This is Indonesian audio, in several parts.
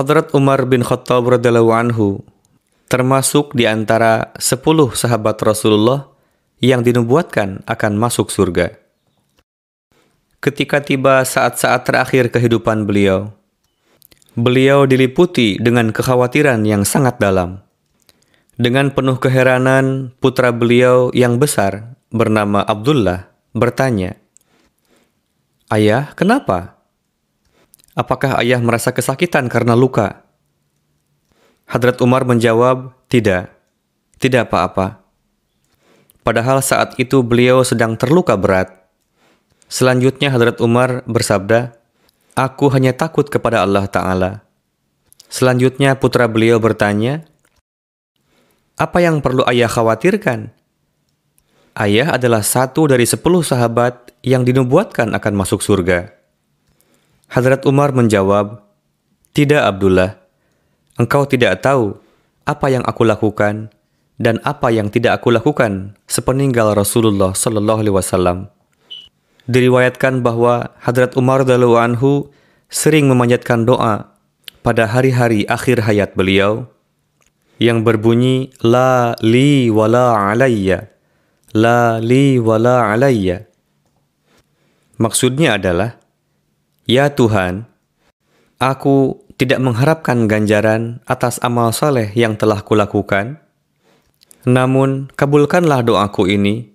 Hadrat Umar bin Khattab radhiyallahu anhu termasuk di antara 10 sahabat Rasulullah yang dinubuatkan akan masuk surga. Ketika tiba saat-saat terakhir kehidupan beliau, beliau diliputi dengan kekhawatiran yang sangat dalam. Dengan penuh keheranan, putra beliau yang besar bernama Abdullah bertanya, "Ayah, kenapa?" apakah ayah merasa kesakitan karena luka? Hadrat Umar menjawab, tidak. Tidak apa-apa. Padahal saat itu beliau sedang terluka berat. Selanjutnya Hadrat Umar bersabda, Aku hanya takut kepada Allah Ta'ala. Selanjutnya putra beliau bertanya, Apa yang perlu ayah khawatirkan? Ayah adalah satu dari sepuluh sahabat yang dinubuatkan akan masuk surga. Hadrat Umar menjawab, Tidak Abdullah, engkau tidak tahu apa yang aku lakukan dan apa yang tidak aku lakukan sepeninggal Rasulullah Shallallahu Alaihi Wasallam. Diriwayatkan bahwa Hadrat Umar anhu sering memanjatkan doa pada hari-hari akhir hayat beliau yang berbunyi la li wala alayya la li wala alayya maksudnya adalah Ya Tuhan, aku tidak mengharapkan ganjaran atas amal soleh yang telah kulakukan, namun kabulkanlah doaku ini,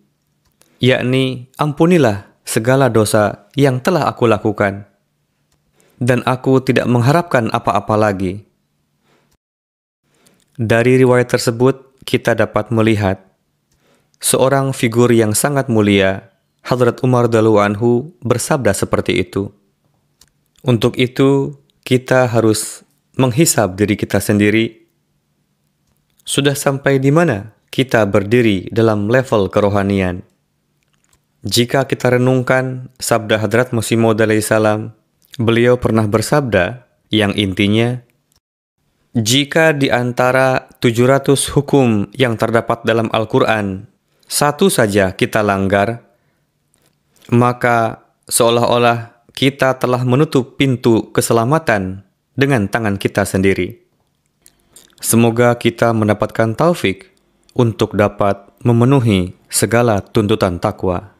yakni ampunilah segala dosa yang telah aku lakukan, dan aku tidak mengharapkan apa-apa lagi. Dari riwayat tersebut, kita dapat melihat seorang figur yang sangat mulia, Hadrat Umar Dalu Anhu bersabda seperti itu. Untuk itu, kita harus menghisap diri kita sendiri. Sudah sampai di mana kita berdiri dalam level kerohanian? Jika kita renungkan sabda Hadrat Musimo Dalai salam, beliau pernah bersabda yang intinya, jika di antara 700 hukum yang terdapat dalam Al-Quran, satu saja kita langgar, maka seolah-olah kita telah menutup pintu keselamatan dengan tangan kita sendiri. Semoga kita mendapatkan taufik untuk dapat memenuhi segala tuntutan takwa.